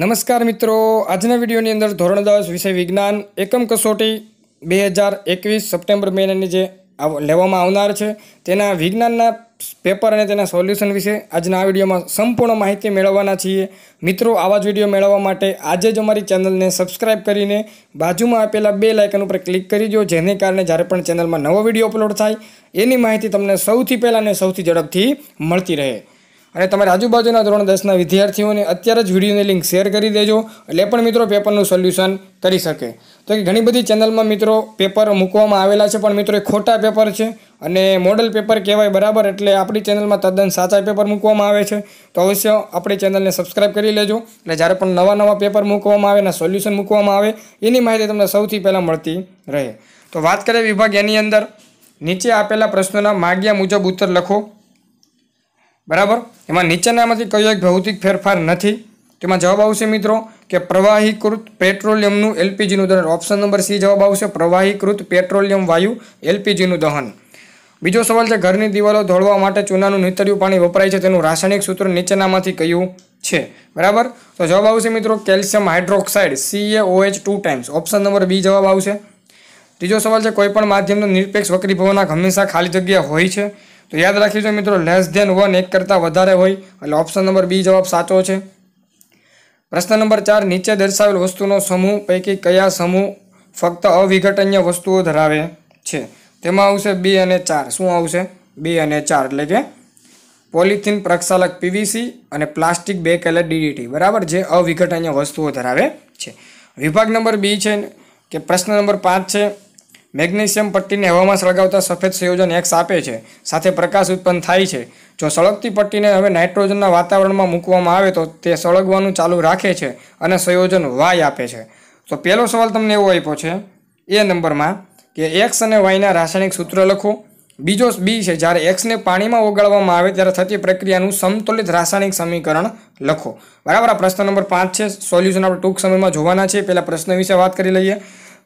નમસ્કાર મિત્રો આજના વિડીયોની અંદર ધોરણ દસ વિષય વિજ્ઞાન એકમ કસોટી બે હજાર એકવીસ સપ્ટેમ્બર મહિનાની જે લેવામાં આવનાર છે તેના વિજ્ઞાનના પેપર અને તેના સોલ્યુશન વિશે આજના આ વિડીયોમાં સંપૂર્ણ માહિતી મેળવવાના છીએ મિત્રો આવા જ વિડીયો મેળવવા માટે આજે જ અમારી ચેનલને સબસ્ક્રાઇબ કરીને બાજુમાં આપેલા બે લાઇકન ઉપર ક્લિક કરી દો જેને કારણે જ્યારે પણ ચેનલમાં નવો વિડીયો અપલોડ થાય એની માહિતી તમને સૌથી પહેલાં અને સૌથી ઝડપથી મળતી રહે અને તમારી આજુબાજુના ધોરણ દસના વિદ્યાર્થીઓને અત્યારે જ વિડીયોની લિંક શેર કરી દેજો એટલે પણ મિત્રો પેપરનું સોલ્યુશન કરી શકે તો કે ઘણી બધી ચેનલમાં મિત્રો પેપર મૂકવામાં આવેલા છે પણ મિત્રો એ ખોટા પેપર છે અને મોડલ પેપર કહેવાય બરાબર એટલે આપણી ચેનલમાં તદ્દન સાચા પેપર મૂકવામાં આવે છે તો અવશ્ય આપણી ચેનલને સબસ્ક્રાઇબ કરી લેજો એટલે જ્યારે પણ નવા નવા પેપર મૂકવામાં આવે અને સોલ્યુશન મૂકવામાં આવે એની માહિતી તમને સૌથી પહેલાં મળતી રહે તો વાત કરીએ વિભાગ એની અંદર નીચે આપેલા પ્રશ્નોના માગ્યા મુજબ ઉત્તર લખો બરાબર એમાં નીચેનામાંથી કયો એક ભૌતિક ફેરફાર નથી તેમાં જવાબ આવશે મિત્રો કે પ્રવાહીકૃત પેટ્રોલિયમનું એલપીજીનું દહન ઓપ્શન નંબર સી જવાબ આવશે પ્રવાહીકૃત પેટ્રોલિયમ વાયુ એલપીજીનું દહન બીજો સવાલ છે ઘરની દિવાલો ધોળવા માટે ચૂનાનું નીતર્યું પાણી વપરાય છે તેનું રાસાયણિક સૂત્ર નીચેનામાંથી કયું છે બરાબર તો જવાબ આવશે મિત્રો calcium hydroxide C A O H two times option number B જવાબ આવશે ત્રીજો સવાલ છે કોઈપણ માધ્યમનો નિરપેક્ષ વક્રીભવનાક હંમેશા ખાલી જગ્યા હોય છે તો યાદ રાખી જો મિત્રો લેસ ધેન વન એક કરતાં વધારે હોય એટલે ઓપ્શન નંબર બી જવાબ સાચો છે પ્રશ્ન નંબર ચાર નીચે દર્શાવેલ વસ્તુનો સમૂહ પૈકી કયા સમૂહ ફક્ત અવિઘટનીય વસ્તુઓ ધરાવે છે તેમાં આવશે બી અને ચાર શું આવશે બે અને ચાર એટલે કે પોલિથીન પ્રક્ષાલક પીવીસી અને પ્લાસ્ટિક બે એટલે ડીડીટી બરાબર જે અવિઘટનીય વસ્તુઓ ધરાવે છે વિભાગ નંબર બી છે કે પ્રશ્ન નંબર પાંચ છે મેગ્નેશિયમ પટ્ટીને હવામાં સળગાવતા સફેદ સંયોજન એક્સ આપે છે સાથે પ્રકાશ ઉત્પન્ન થાય છે જો સળગતી પટ્ટીને હવે નાઇટ્રોજનના વાતાવરણમાં મૂકવામાં આવે તો તે સળગવાનું ચાલુ રાખે છે અને સંયોજન વાય આપે છે તો પહેલો સવાલ તમને એવો આપ્યો છે એ નંબરમાં કે એક્સ અને વાયના રાસાયણિક સૂત્ર લખો બીજો બી છે જ્યારે એક્સને પાણીમાં ઓગાળવામાં આવે ત્યારે થતી પ્રક્રિયાનું સંતુલિત રાસાયણિક સમીકરણ લખો બરાબર આ પ્રશ્ન નંબર પાંચ છે સોલ્યુશન આપણે ટૂંક સમયમાં જોવાના છે પહેલાં પ્રશ્ન વિશે વાત કરી લઈએ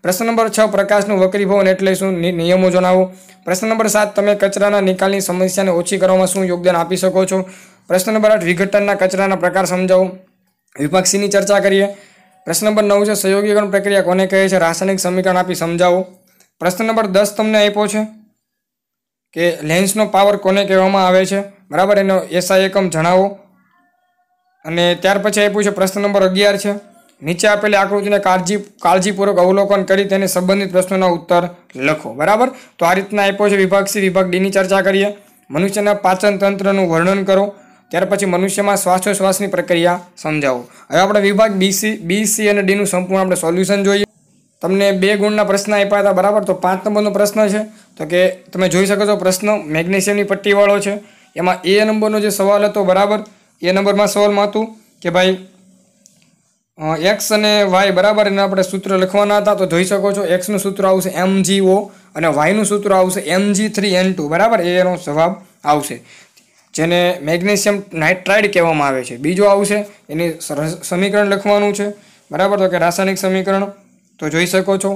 પ્રશ્ન નંબર છ પ્રકાશનું વક્રીભવન એટલે શું નિયમો જણાવો પ્રશ્ન નંબર સાત તમે કચરાના નિકાલની સમસ્યાને ઓછી કરવામાં શું યોગદાન આપી શકો છો પ્રશ્ન નંબર આઠ વિઘટનના કચરાના પ્રકાર સમજાવો વિપક્ષીની ચર્ચા કરીએ પ્રશ્ન નંબર નવ છે સહયોગીકરણ પ્રક્રિયા કોને કહે છે રાસાયણિક સમીકરણ આપી સમજાવો પ્રશ્ન નંબર દસ તમને આપ્યો છે કે લેન્સનો પાવર કોને કહેવામાં આવે છે બરાબર એનો એસઆઈ એકમ જણાવો અને ત્યાર પછી આપ્યું છે પ્રશ્ન નંબર અગિયાર છે નીચે આપેલી આકૃતિને કાળજી કાળજીપૂર્વક અવલોકન કરી તેને સંબંધિત પ્રશ્નોના ઉત્તર લખો બરાબર તો આ રીતના આપ્યો છે વિભાગ સી વિભાગ ડીની ચર્ચા કરીએ મનુષ્યના પાચન તંત્રનું વર્ણન કરો ત્યાર પછી મનુષ્યમાં શ્વાસોશ્વાસની પ્રક્રિયા સમજાવો હવે આપણે વિભાગ બીસી બી અને ડીનું સંપૂર્ણ આપણે સોલ્યુશન જોઈએ તમને બે ગુણના પ્રશ્ન આપ્યા હતા બરાબર તો પાંચ નંબરનો પ્રશ્ન છે તો કે તમે જોઈ શકો છો પ્રશ્ન મેગ્નેશિયમની પટ્ટીવાળો છે એમાં એ નંબરનો જે સવાલ હતો બરાબર એ નંબરમાં સવાલમાં હતું કે ભાઈ એક્સ અને વાય બરાબર એના આપણે સૂત્ર લખવાના હતા તો જોઈ શકો છો એક્સનું સૂત્ર આવશે એમ જી ઓ અને વાયનું સૂત્ર આવશે M G three N two બરાબર એનો જવાબ આવશે જેને મેગ્નેશિયમ નાઇટ્રાઇડ કહેવામાં આવે છે બીજો આવશે એની સમીકરણ લખવાનું છે બરાબર તો કે રાસાયણિક સમીકરણ તો જોઈ શકો છો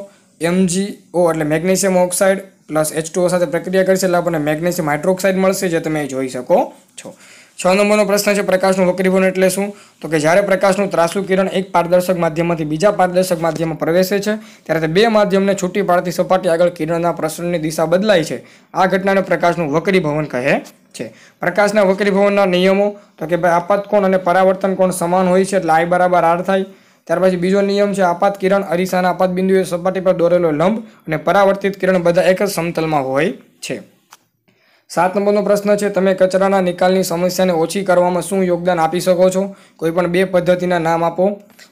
એમ જી ઓ એટલે મેગ્નેશિયમ ઓક્સાઇડ પ્લસ એચ સાથે પ્રક્રિયા કરશે એટલે આપણને મેગ્નેશિયમ હાઇડ્રોક્સાઇડ મળશે જે તમે જોઈ શકો છો છ નંબરનો પ્રશ્ન છે પ્રકાશનું વક્રીભવન એટલે શું તો કે જ્યારે પ્રકાશનું ત્રાસુ કિરણ એક પારદર્શક માધ્યમમાંથી બીજા પારદર્શક માધ્યમમાં પ્રવેશે છે ત્યારે તે બે માધ્યમને છૂટી પાડતી સપાટી આગળ કિરણના પ્રસરણની દિશા બદલાય છે આ ઘટનાને પ્રકાશનું વક્રીભવન કહે છે પ્રકાશના વક્રીભવનના નિયમો તો કે ભાઈ આપાત કોણ અને પરાવર્તન કોણ સમાન હોય છે એટલે આઈ બરાબર આર થાય ત્યાર પછી બીજો નિયમ છે આપાત કિરણ અરીસાના આપાત બિંદુએ સપાટી પર દોરેલો લંબ અને પરાવર્તિત કિરણ બધા એક જ સમતલમાં હોય છે સાત નંબરનો પ્રશ્ન છે તમે કચરાના નિકાલની સમસ્યાને ઓછી કરવામાં શું યોગદાન આપી શકો છો કોઈ પણ બે પદ્ધતિના નામ આપો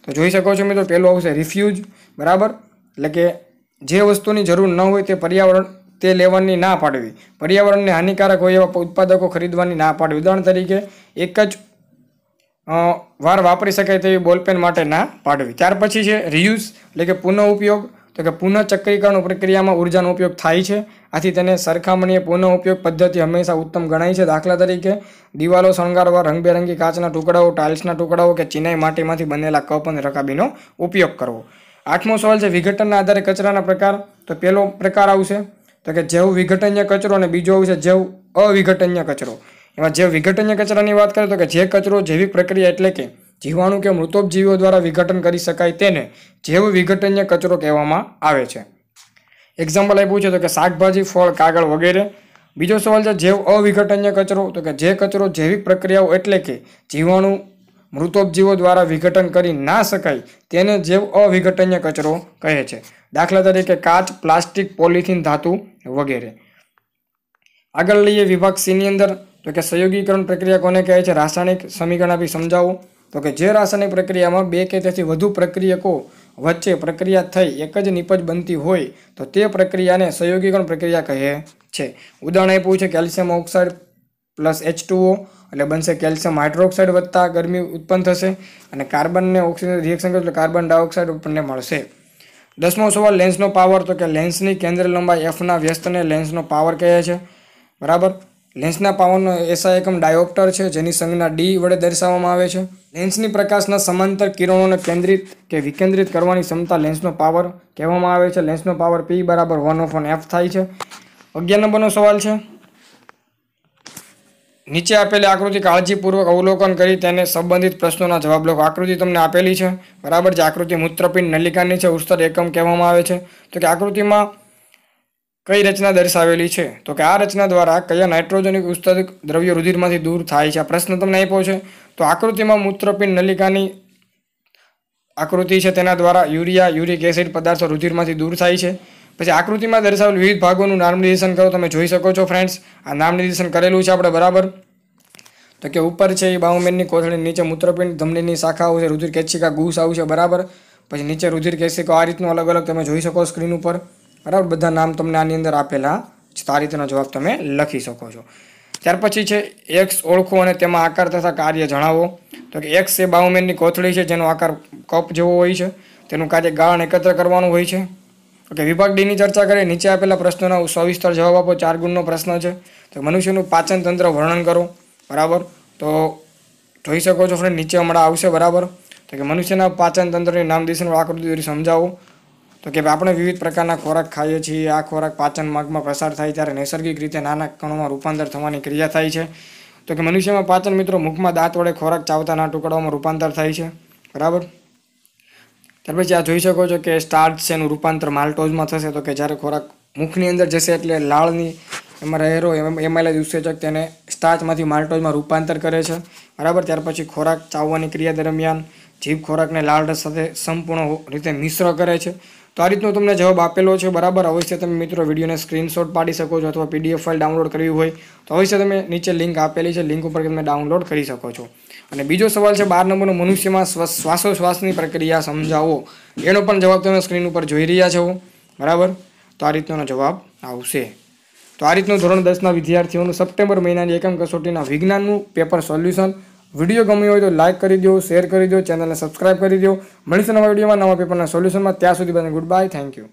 તો જોઈ શકો છો મિત્રો પહેલું આવશે રિફ્યુઝ બરાબર એટલે કે જે વસ્તુની જરૂર ન હોય તે પર્યાવરણ તે લેવાની ના પાડવી પર્યાવરણને હાનિકારક હોય એવા ઉત્પાદકો ખરીદવાની ના પાડવી ઉદાહરણ તરીકે એક જ વાર વાપરી શકાય તેવી બોલપેન માટે ના પાડવી ત્યાર પછી છે રિયુઝ એટલે કે પુનઃ ઉપયોગ તો કે પુનઃ પ્રક્રિયામાં ઉર્જાનો ઉપયોગ થાય છે આથી તેને સરખામણીએ પુનઃ ઉપયોગ પદ્ધતિ હંમેશા ઉત્તમ ગણાય છે દાખલા તરીકે દિવાલો શણગારવા રંગબેરંગી કાચના ટુકડાઓ ટાઇલ્સના ટુકડાઓ કે ચિનાઈ માટીમાંથી બનેલા કપ અને રકાબીનો ઉપયોગ કરવો આઠમો સવાલ છે વિઘટનના આધારે કચરાના પ્રકાર તો પહેલો પ્રકાર આવશે તો કે જેવું વિઘટન્ય કચરો અને બીજો આવશે જેવું અવિઘટન્ય કચરો એમાં જે વિઘટન્ય કચરાની વાત કરીએ તો કે જે કચરો જૈવિક પ્રક્રિયા એટલે કે જીવાણુ કે મૃતોપજીવીઓ દ્વારા વિઘટન કરી શકાય તેને જેવ વિઘટનીય કચરો કહેવામાં આવે છે એક્ઝામ્પલ આપ્યું છે તો કે શાકભાજી ફળ કાગળ વગેરે બીજો સવાલ છે જેવ અવિઘટનીય કચરો તો કે જે કચરો જૈવિક પ્રક્રિયાઓ એટલે કે જીવાણુ મૃતોપજીવો દ્વારા વિઘટન કરી ના શકાય તેને જેવ અવિઘટનીય કચરો કહે છે દાખલા તરીકે કાચ પ્લાસ્ટિક પોલિથીન ધાતુ વગેરે આગળ લઈએ વિભાગ સીની અંદર તો કે સંયોગીકરણ પ્રક્રિયા કોને કહે છે રાસાયણિક સમીકરણ આપી સમજાવું તો કે જે રાસાયણિક પ્રક્રિયામાં બે કે તેથી વધુ પ્રક્રિયકો વચ્ચે પ્રક્રિયા થઈ એક જ નિપજ બનતી હોય તો તે પ્રક્રિયાને સહયોગીકરણ પ્રક્રિયા કહે છે ઉદાહરણ આપ્યું છે calcium oxide plus H two O એટલે બનશે કેલ્શિયમ હાઇડ્રોક્સાઇડ વધતા ગરમી ઉત્પન્ન થશે અને કાર્બનને ઓક્સિજન રિએક્શન એટલે કાર્બન ડાયોક્સાઇડ આપણને મળશે દસમો સવાલ લેન્સનો પાવર તો કે લેન્સની કેન્દ્ર લંબાઈ એફના વ્યસ્તને લેન્સનો પાવર કહે છે બરાબર લેન્સના પાવરનો એસા એકમ ડાયોપ્ટર છે જેની સંજ્ઞા ડી વડે દર્શાવવામાં આવે છે લેન્સની પ્રકાશના સમાંતર કિરણોને કેન્દ્રિત કે વિકેન્દ્રિત કરવાની ક્ષમતા લેન્સનો પાવર કહેવામાં આવે છે લેન્સનો પાવર પી બરાબર વન ઓફ એફ થાય છે અગિયાર નંબરનો સવાલ છે નીચે આપેલી આકૃતિ કાળજીપૂર્વક અવલોકન કરી તેને સંબંધિત પ્રશ્નોના જવાબ લખો આકૃતિ તમને આપેલી છે બરાબર જે આકૃતિ મૂત્રપિંડ નલિકાની છે ઉસ્તર એકમ કહેવામાં આવે છે તો કે આકૃતિમાં કઈ રચના દર્શાવેલી છે તો કે આ રચના દ્વારા કયા નાઇટ્રોજનિક ઉત્સર્જક દ્રવ્ય રુધિરમાંથી દૂર થાય છે આ પ્રશ્ન તમને આપ્યો છે તો આકૃતિમાં મૂત્રપિંડ નલિકાની આકૃતિ છે તેના દ્વારા યુરિયા યુરિક એસિડ પદાર્થો રુધિરમાંથી દૂર થાય છે પછી આકૃતિમાં દર્શાવેલ વિવિધ ભાગોનું નામ નિર્દેશન કરો તમે જોઈ શકો છો ફ્રેન્ડ્સ આ નામ નિર્દેશન કરેલું છે આપણે બરાબર તો કે ઉપર છે એ બાઉમેનની કોથળી નીચે મૂત્રપિંડ ધમનીની શાખાઓ છે રુધિર કેચિકા ગુસ આવું છે બરાબર પછી નીચે રુધિર કેસિકો આ રીતનું અલગ અલગ તમે જોઈ શકો સ્ક્રીન ઉપર બરાબર બધા નામ તમને આની અંદર આપેલા છે આ જવાબ તમે લખી શકો છો ત્યાર પછી છે એક્સ ઓળખો અને તેમાં આકાર તથા કાર્ય જણાવો તો કે એક્સ એ બાઉમેનની કોથળી છે જેનો આકાર કપ જેવો હોય છે તેનું કાર્ય ગાળણ એકત્ર કરવાનું હોય છે ઓકે વિભાગ ડીની ચર્ચા કરીએ નીચે આપેલા પ્રશ્નોના સવિસ્તર જવાબ આપો ચાર ગુણનો પ્રશ્ન છે તો મનુષ્યનું પાચન તંત્ર વર્ણન કરો બરાબર તો જોઈ શકો છો ફ્રેન્ડ નીચે હમણાં આવશે બરાબર તો કે મનુષ્યના પાચન તંત્રની નામદિશાનું આકૃતિ સમજાવો તો કે આપણે વિવિધ પ્રકારના ખોરાક ખાઈએ છીએ આ ખોરાક પાચન માર્ગમાં પસાર થાય ત્યારે નૈસર્ગિક રીતે નાના કણોમાં રૂપાંતર થવાની ક્રિયા થાય છે તો કે મનુષ્યમાં પાચન મિત્રો મુખમાં દાંત વડે ખોરાક ચાવતાના ટુકડાઓમાં રૂપાંતર થાય છે બરાબર ત્યાર પછી આ જોઈ શકો છો કે સ્ટાર્ટ છે એનું રૂપાંતર માલ્ટોઝમાં થશે તો કે જ્યારે ખોરાક મુખની અંદર જશે એટલે લાળની એમાં રહેરો એમાઇલેજ ઉત્સેચક તેને સ્ટાર્ચમાંથી માલ્ટોઝમાં રૂપાંતર કરે છે બરાબર ત્યાર પછી ખોરાક ચાવવાની ક્રિયા દરમિયાન જીભ ખોરાકને લાળ સાથે સંપૂર્ણ રીતે મિશ્ર કરે છે તો આ રીતનો તમને જવાબ આપેલો છે બરાબર અવશ્ય તમે મિત્રો વિડીયોને સ્ક્રીનશોટ પાડી શકો છો અથવા પીડીએફ ફાઇલ ડાઉનલોડ કરવી હોય તો અવશ્ય તમે નીચે લિંક આપેલી છે લિંક ઉપર તમે ડાઉનલોડ કરી શકો છો અને બીજો સવાલ છે બાર નંબરનો મનુષ્યમાં શ્વાસોશ્વાસની પ્રક્રિયા સમજાવો એનો પણ જવાબ તમે સ્ક્રીન ઉપર જોઈ રહ્યા છો બરાબર તો આ રીતનો જવાબ આવશે તો આ રીતનું ધોરણ દસના વિદ્યાર્થીઓનું સપ્ટેમ્બર મહિનાની એકમ કસોટીના વિજ્ઞાનનું પેપર સોલ્યુશન વિડીયો ગમ્યો હોય તો લાઇક કરી દો શેર કરી દો ચેનલને સબસ્ક્રાઇબ કરી દો મળીશું નવા વિડીયોમાં નવા પેપરના સોલ્યુશનમાં ત્યાં સુધી બને ગુડ બાય થેન્ક યુ